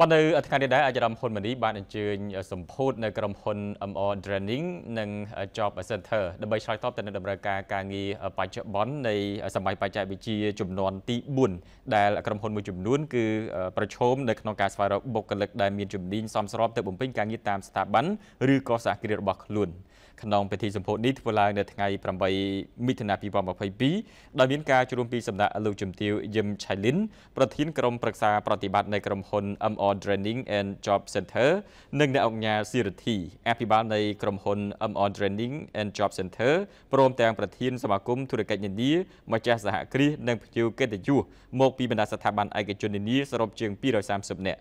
បាទនៅថ្ងៃនេះដែរអាចារ្យហ៊ុនម៉ាណីបានអញ្ជើញសម្ពោធនៅក្រុមហ៊ុន MR Training និង Job Center ដើម្បីឆ្លើយតបទៅនឹងតម្រូវការការងារបច្ចុប្បន្ននៃសម័យបច្ចេកវិទ្យាចំនួនទី4ដែលក្រុមហ៊ុនមួយចំនួនគឺប្រឈមនៅក្នុងការស្វែងរកបុគ្គលិកដែលមានជំនាញសមស្របទៅបំពេញការងារតាមស្ថាប័នឬក៏សហគ្រាសរបស់ខ្លួនក្នុងពិធីសម្ពោធនេះធ្វើឡើងនៅថ្ងៃ8មិថុនា2022ដោយមានការ ជួបពីសំណាក់លោកជំទាវយឹមឆៃលិនប្រធានក្រុមប្រឹក្សាប្រតិបត្តិនៃក្រុមហ៊ុន MR MR Training and Job Center និងអ្នកអង្គការសិរិទ្ធីអភិបាលនៃក្រុមហ៊ុន MR Training and Job Center ព្រមទាំងប្រធានសមាគមធុរកិច្ចនានាម្ចាស់សហគ្រាសនិងភ្ញៀវកិត្តិយសមកពីបណ្ដាស្ថាប័នឯកជននានាសរុបជាង230នាក់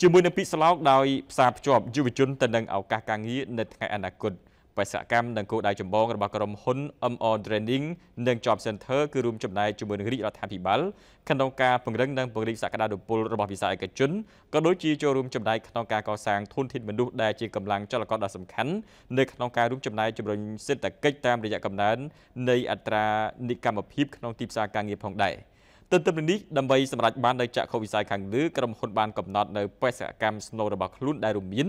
ជាមួយនឹងពាក្យស្លោកដោយផ្សារភ្ជាប់យុវជនទៅនឹងឱកាសការងារនៅថ្ងៃអនាគត។បេសកកម្មនិងគោលដៅចម្បងរបស់ក្រុមហ៊ុន MR Training និង Job Center គឺរួមចំណែកជាមួយនឹងរាជរដ្ឋាភិបាលក្នុងការពង្រឹងនិងពង្រីកសក្តានុពលរបស់វិស័យឯកជនក៏ដូចជាចូលរួមចំណែកក្នុងការកសាងធនធានមនុស្សដែលជាកម្លាំងចលករដ៏សំខាន់នៅក្នុងការរួមចំណែកជំរុញសេដ្ឋកិច្ចតាមរយៈកំណើននៃអត្រានិកម្មភាពក្នុងទីផ្សារការងារផងដែរ។ទន្ទឹមនឹងនេះដើម្បី សម្រេចបាននៅចក្ខុវិស័យខាងលើក្រុមហ៊ុនបានកំណត់នៅបេសកកម្មស្នូលរបស់ខ្លួនដែលរួមមាន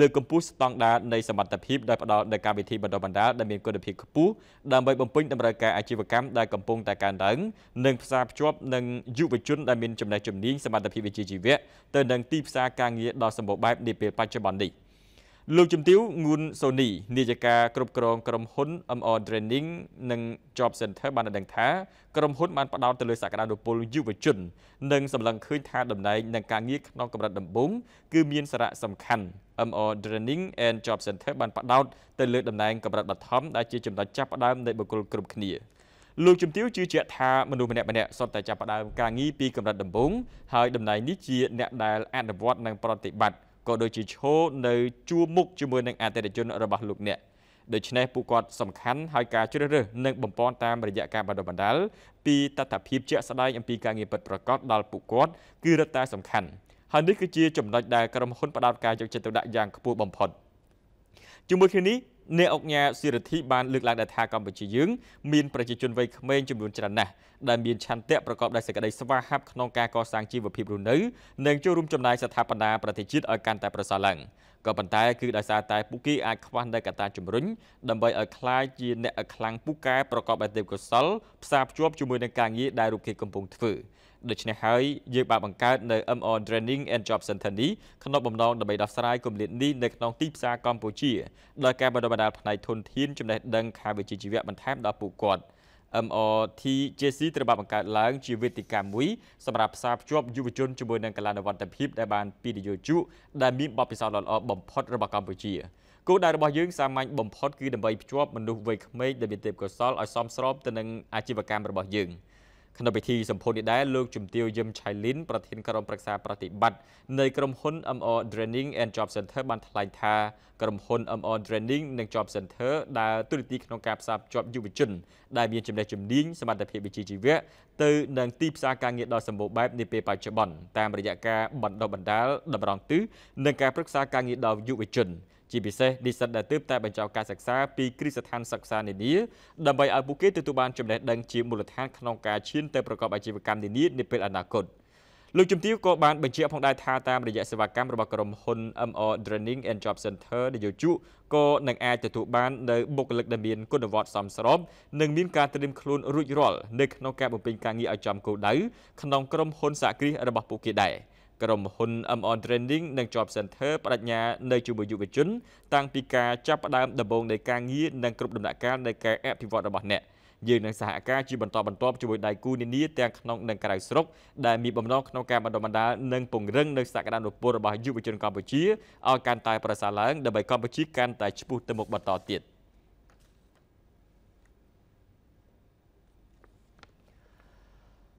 លើកកម្ពស់ស្តង់ដារនៃសមត្ថភាពដោយផ្ដល់នូវកម្មវិធីបណ្ដុះបណ្ដាលដែលមានគុណភាពខ្ពស់ដើម្បីបំពេញតម្រូវការអាជីវកម្មដែលកំពុងតែកើនឡើងនិងផ្សារភ្ជាប់នឹងយុវជនដែលមានចំណេះជំនាញសមត្ថភាពវិជ្ជាជីវៈទៅនឹងទីផ្សារការងារដ៏សម្បូរបែបនាពេលបច្ចុប្បន្ននេះលោកជំទាវងួនសូនី នាយិកាគ្រប់គ្រងក្រុមហ៊ុន MR Training និង Job Center បានដឹងថាក្រុមហ៊ុនបានផ្ដោតទៅលើសក្តានុពលយុវជន និងសម្លឹងឃើញថាដំណែងនឹងការងារក្នុងកម្រិតដំបូងគឺមានសារៈសំខាន់ MR Training and Job Center បានផ្ដោតទៅលើដំណែងកម្រិតបឋមដែលជាចំណុចចាប់ផ្ដើមនៃបុគ្គលគ្រប់គ្នាលោកជំទាវជឿជាក់ថាមនុស្សម្នាក់ម្នាក់សុទ្ធតែចាប់ផ្ដើមការងារពីកម្រិតដំបូងហើយដំណែងនេះជាអ្នកដែលអនុវត្តនិងប្រតិបត្តិក៏ដូចជាឈរនៅជួរមុខជាមួយនឹងអតិថិជនរបស់លោកអ្នកដូច្នេះពួកគាត់សំខាន់ហើយការជ្រើសរើសនិងបំពន់តាមរយៈការបណ្ដុះបណ្ដាលពីតតភាពជាក់ស្ដែងអំពីការងារពិតប្រាកដដល់ពួកគាត់គឺរឹតតែសំខាន់ហើយនេះគឺជាចំណុចដែលក្រុមហ៊ុនផ្ដោតការយកចិត្តទុកដាក់យ៉ាងខ្ពស់បំផុតជាមួយគ្នានេះអ្នកអង្គការសិទ្ធិបានលើកឡើងថាកម្ពុជាយើងមានប្រជាជនវ័យក្មេងចំនួនច្រើនណាស់ដែលមានឆន្ទៈប្រកបដោយសេចក្តីស្វាហាប់ក្នុងការកសាងជីវភាពរស់នៅនិងចូលរួមចំណែកស្ថាបនាប្រទេសជាតិឲ្យកាន់តែប្រសើរឡើងក៏ប៉ុន្តែគឺដោយសារតែពួកគេអាចខ្វះនៅកត្តាជំរុញដើម្បីឲ្យคล้ายជាអ្នកខ្លាំងពូកែប្រកបដោយទេពកោសលផ្សារភ្ជាប់ជាមួយនឹងការងារដែលរូបគេកំពុងធ្វើដូច្នេះហើយយើងបានបង្កើតនៅ MO Training and Job Center នេះក្នុងបំណងដើម្បីដោះស្រាយគម្លាតនេះនៅក្នុងទីផ្សារកម្ពុជាដោយការបណ្ដុះបណ្ដាលដាលផ្នែកធនធានចំណេះដឹងខាងវិជ្ជាជីវៈបន្ថែមដល់ពួកគាត់ MRTJC ត្រូវបានបង្កើតឡើងជាវេទិកាមួយសម្រាប់ផ្សារភ្ជាប់យុវជនជាមួយនឹងកលានុវត្តភាពដែលបានពីនយោជកដែលមានបទពិសោធន៍ល្អបំផុតរបស់កម្ពុជាគោលដៅរបស់យើងសាមញ្ញបំផុតគឺដើម្បីភ្ជាប់មនុស្សវ័យក្មេងដែលមានទេពកោសល្យឲ្យសមស្របទៅនឹងអាជីវកម្មរបស់យើង។ក្នុងពិធីសម្ពោធនេះដែរលោកជំទាវយឹមឆៃលីនប្រធានក្រុមប្រឹក្សាប្រតិបត្តិនៃក្រុមហ៊ុន MR Training and Job Center បានថ្លែងថាក្រុមហ៊ុន MR Training និង Job Center ដើរតួនាទីក្នុងការផ្សារភ្ជាប់យុវជនដែលមានចំណេះជំនាញសមត្ថភាពវិជ្ជាជីវៈទៅនឹងទីផ្សារការងារដ៏សម្បូរបែបនាពេលបច្ចុប្បន្នតាមរយៈការបណ្ដុះបណ្ដាលតម្រង់ទិសនិងការប្រឹក្សាការងារដល់យុវជន។ជាពិសេសនិស្សិតដែលទើបតែបញ្ចប់ការសិក្សាពីគ្រឹះស្ថានសិក្សានានាដើម្បីឲ្យពួកគេទទួលបានចំណេះដឹងជាមូលដ្ឋានក្នុងការឈានទៅប្រកបអាជីវកម្មនានានាពេលអនាគត។លោកជំទាវក៏បានបញ្ជាក់ផងដែរថាតាម រយៈសេវាកម្មរបស់ក្រុមហ៊ុន MR Training and Job Center នយោជកក៏នឹងអាចទទួលបាននៅបុគ្គលិកដែលមានគុណវុឌ្ឍសមស្របនិងមានការត្រៀមខ្លួនរួចរាល់នៅក្នុងការបំពេញការងារឲ្យចំគោលដៅក្នុងក្រុមហ៊ុនសហគ្រាសរបស់ពួកគេដែរ។ក្រុមហ៊ុន MON Training និង Job Center បដិញ្ញានៅជាមួយយុវជនតាំងពីការចាប់ផ្ដើមដំបូងនៃការងារនិងគ្រប់ដំណាក់កាលនៃការអភិវឌ្ឍរបស់អ្នកយើងនឹងសហការជាបន្តបន្ទាប់ជាមួយដៃគូនានាទាំងក្នុងនិងក្រៅស្រុកដែលមានបំណងក្នុងការបណ្ដុះបណ្ដាលនិងពង្រឹងនៅសក្តានុពលរបស់យុវជនកម្ពុជាឲ្យកាន់តែប្រសើរឡើងដើម្បីកម្ពុជាកាន់តែឆ្ពោះទៅមុខបន្តទៀត។